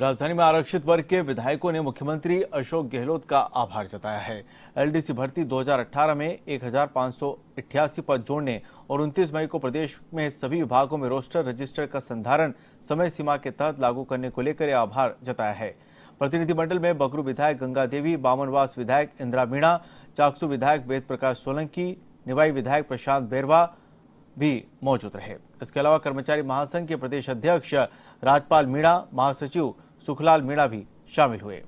राजधानी में आरक्षित वर्ग के विधायकों ने मुख्यमंत्री अशोक गहलोत का आभार जताया है एलडीसी भर्ती 2018 में एक पद जोड़ने और 29 मई को प्रदेश में सभी विभागों में रोस्टर रजिस्टर का संधारण समय सीमा के तहत लागू करने को लेकर आभार जताया है प्रतिनिधिमंडल में बकरू विधायक गंगा देवी बामनवास विधायक इंदिरा मीणा चाकसू विधायक वेद प्रकाश सोलंकी निवाई विधायक प्रशांत बेरवा भी मौजूद रहे इसके अलावा कर्मचारी महासंघ के प्रदेश अध्यक्ष राजपाल मीणा महासचिव सुखलाल मीणा भी शामिल हुए